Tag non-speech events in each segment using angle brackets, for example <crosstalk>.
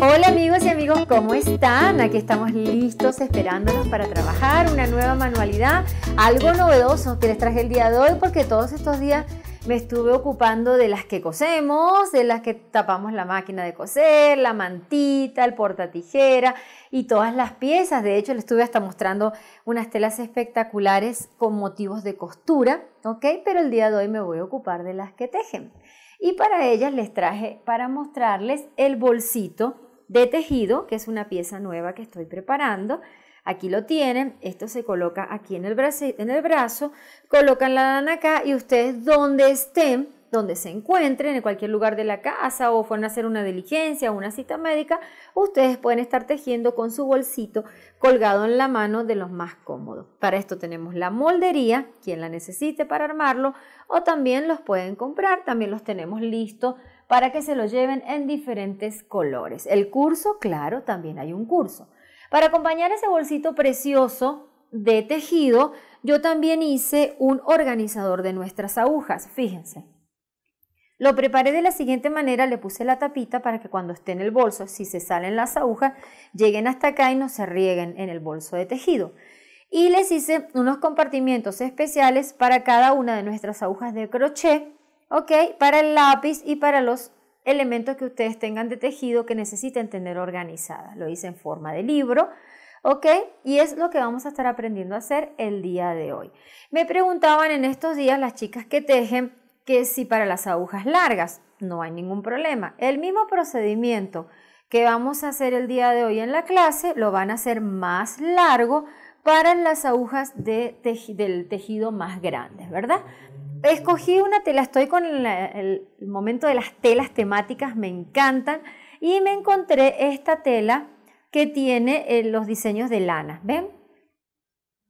Hola amigos y amigos, ¿cómo están? Aquí estamos listos esperándonos para trabajar una nueva manualidad, algo novedoso que les traje el día de hoy porque todos estos días me estuve ocupando de las que cosemos, de las que tapamos la máquina de coser, la mantita, el portatijera y todas las piezas. De hecho, les estuve hasta mostrando unas telas espectaculares con motivos de costura, ¿ok? Pero el día de hoy me voy a ocupar de las que tejen. Y para ellas les traje para mostrarles el bolsito de tejido, que es una pieza nueva que estoy preparando Aquí lo tienen, esto se coloca aquí en el, brazo, colocan la lana acá y ustedes donde estén, donde se encuentren, en cualquier lugar de la casa o fueron a hacer una diligencia o una cita médica, ustedes pueden estar tejiendo con su bolsito colgado en la mano de los más cómodos. Para esto tenemos la moldería, quien la necesite para armarlo, o también los pueden comprar, también los tenemos listos para que se los lleven en diferentes colores. El curso, claro, también hay un curso. Para acompañar ese bolsito precioso de tejido, yo también hice un organizador de nuestras agujas, fíjense. Lo preparé de la siguiente manera, le puse la tapita para que cuando esté en el bolso, si se salen las agujas, lleguen hasta acá y no se rieguen en el bolso de tejido. Y les hice unos compartimientos especiales para cada una de nuestras agujas de crochet, ¿ok? Para el lápiz y para los elementos que ustedes tengan de tejido que necesiten tener organizadas Lo hice en forma de libro, ¿ok? Y es lo que vamos a estar aprendiendo a hacer el día de hoy. Me preguntaban en estos días las chicas que tejen que si para las agujas largas no hay ningún problema. El mismo procedimiento que vamos a hacer el día de hoy en la clase lo van a hacer más largo para las agujas de del tejido más grandes ¿verdad? Escogí una tela, estoy con el, momento de las telas temáticas, me encantan. Y me encontré esta tela que tiene eh, los diseños de lana, ¿ven?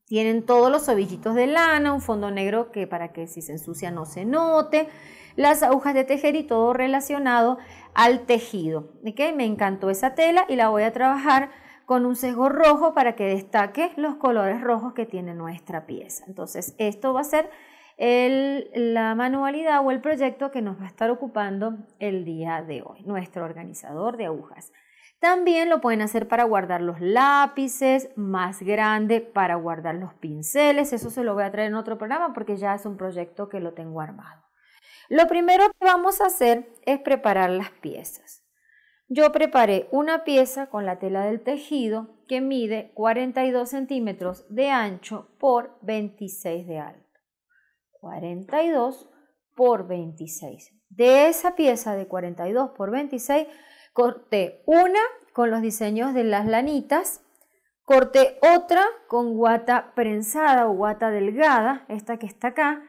Tienen todos los ovillitos de lana, un fondo negro que para que si se ensucia no se note, las agujas de tejer y todo relacionado al tejido. Me encantó esa tela y la voy a trabajar con un sesgo rojo para que destaque los colores rojos que tiene nuestra pieza. Entonces esto va a ser la manualidad o el proyecto que nos va a estar ocupando el día de hoy, nuestro organizador de agujas. También lo pueden hacer para guardar los lápices, más grande para guardar los pinceles, eso se lo voy a traer en otro programa porque ya es un proyecto que lo tengo armado. Lo primero que vamos a hacer es preparar las piezas. Yo preparé una pieza con la tela del tejido que mide 42 centímetros de ancho por 26 de alto. 42 por 26. De esa pieza de 42 por 26, corté una con los diseños de las lanitas, corté otra con guata prensada o guata delgada, esta que está acá,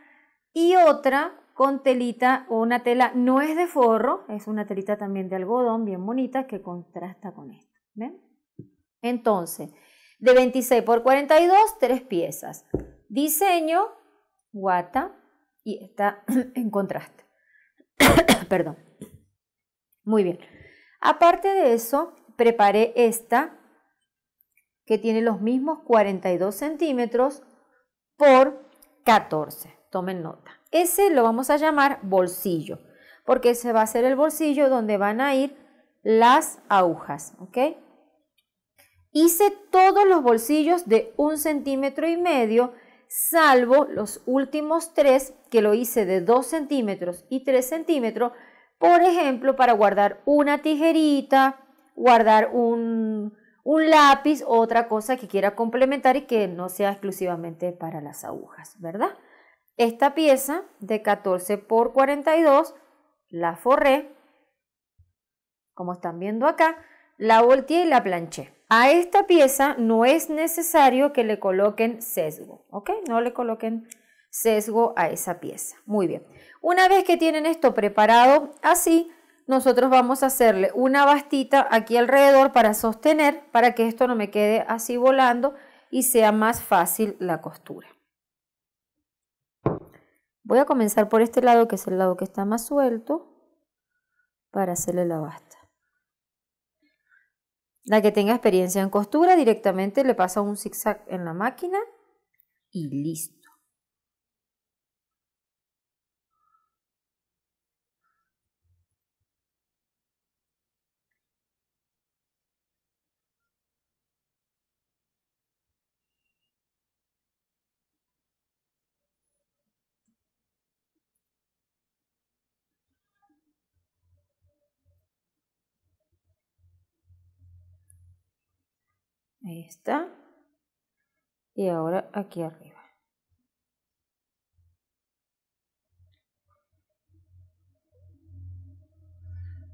y otra con telita o una tela, no es de forro, es una telita también de algodón bien bonita que contrasta con esta. ¿ven? Entonces, de 26 por 42, tres piezas. Diseño guata y está <clears throat> en contraste. <coughs> Perdón. Muy bien. Aparte de eso, preparé esta que tiene los mismos 42 centímetros por 14. Tomen nota. Ese lo vamos a llamar bolsillo, porque ese va a ser el bolsillo donde van a ir las agujas, ¿ok? Hice todos los bolsillos de un centímetro y medio salvo los últimos tres que lo hice de 2 centímetros y 3 centímetros, por ejemplo, para guardar una tijerita, guardar un, lápiz o otra cosa que quiera complementar y que no sea exclusivamente para las agujas, ¿verdad? Esta pieza de 14 por 42 la forré, como están viendo acá, la volteé y la planché. A esta pieza no es necesario que le coloquen sesgo, ¿ok? No le coloquen sesgo a esa pieza. Muy bien. Una vez que tienen esto preparado así, nosotros vamos a hacerle una bastita aquí alrededor para sostener, para que esto no me quede así volando y sea más fácil la costura. Voy a comenzar por este lado, que es el lado que está más suelto, para hacerle la basta. La que tenga experiencia en costura directamente le pasa un zigzag en la máquina y listo. Ahí está. Y ahora aquí arriba.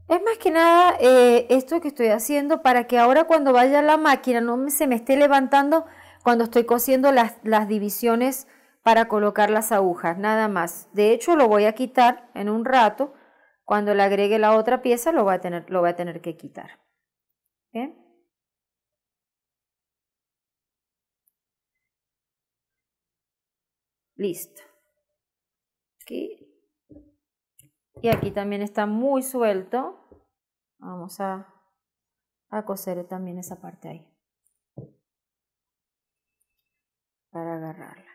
Es más que nada eh, esto que estoy haciendo para que ahora cuando vaya la máquina no se me esté levantando cuando estoy cosiendo las, divisiones para colocar las agujas, nada más. De hecho lo voy a quitar en un rato. Cuando le agregue la otra pieza lo voy a tener, lo voy a tener que quitar. Listo. Y aquí también está muy suelto. Vamos a, a coser también esa parte ahí. Para agarrarla.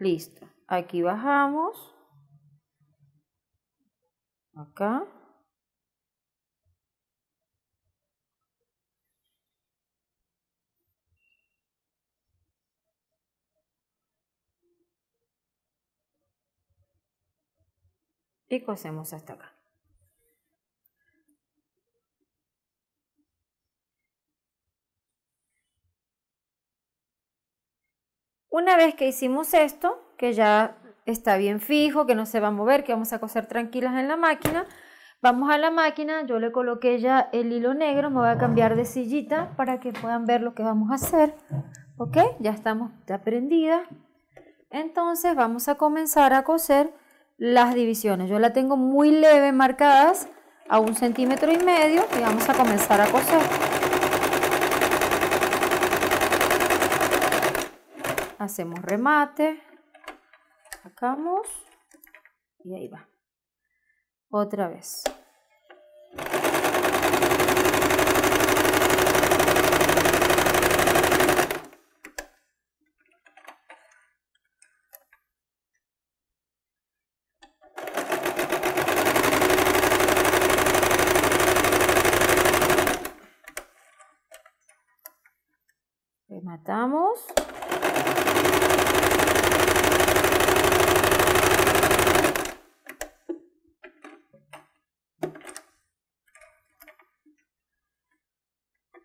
Listo. Aquí bajamos. Acá. Y cosemos hasta acá. Una vez que hicimos esto, que ya está bien fijo, que no se va a mover, que vamos a coser tranquilas en la máquina, vamos a la máquina, yo le coloqué ya el hilo negro, me voy a cambiar de sillita para que puedan ver lo que vamos a hacer, ¿ok? Ya estamos ya Entonces vamos a comenzar a coser las divisiones. Yo la tengo muy leve marcadas a un centímetro y medio y vamos a comenzar a coser. hacemos remate, sacamos y ahí va. Otra vez. rematamos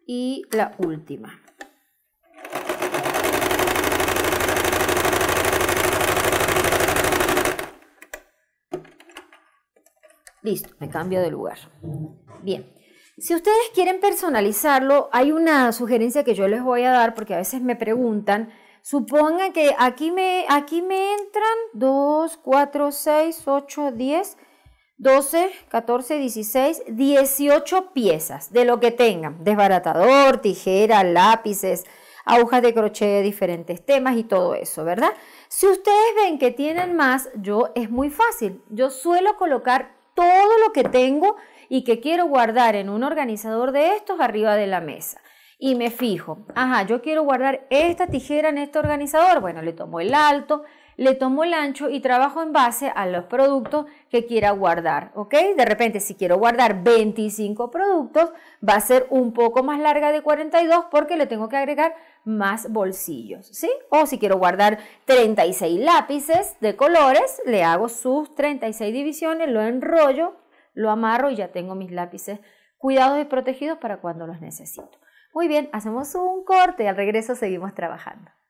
y la última. Listo, me cambio de lugar. Bien. Si ustedes quieren personalizarlo, hay una sugerencia que yo les voy a dar porque a veces me preguntan, supongan que aquí me, aquí me entran 2, 4, 6, 8, 10, 12, 14, 16, 18 piezas de lo que tengan, desbaratador, tijera, lápices, agujas de crochet de diferentes temas y todo eso, ¿verdad? Si ustedes ven que tienen más, yo es muy fácil, yo suelo colocar todo lo que tengo y que quiero guardar en un organizador de estos arriba de la mesa. Y me fijo, ajá, yo quiero guardar esta tijera en este organizador, bueno, le tomo el alto, le tomo el ancho y trabajo en base a los productos que quiera guardar, ¿ok? De repente, si quiero guardar 25 productos, va a ser un poco más larga de 42 porque le tengo que agregar más bolsillos, ¿sí? O si quiero guardar 36 lápices de colores, le hago sus 36 divisiones, lo enrollo, lo amarro y ya tengo mis lápices cuidados y protegidos para cuando los necesito. Muy bien, hacemos un corte y al regreso seguimos trabajando.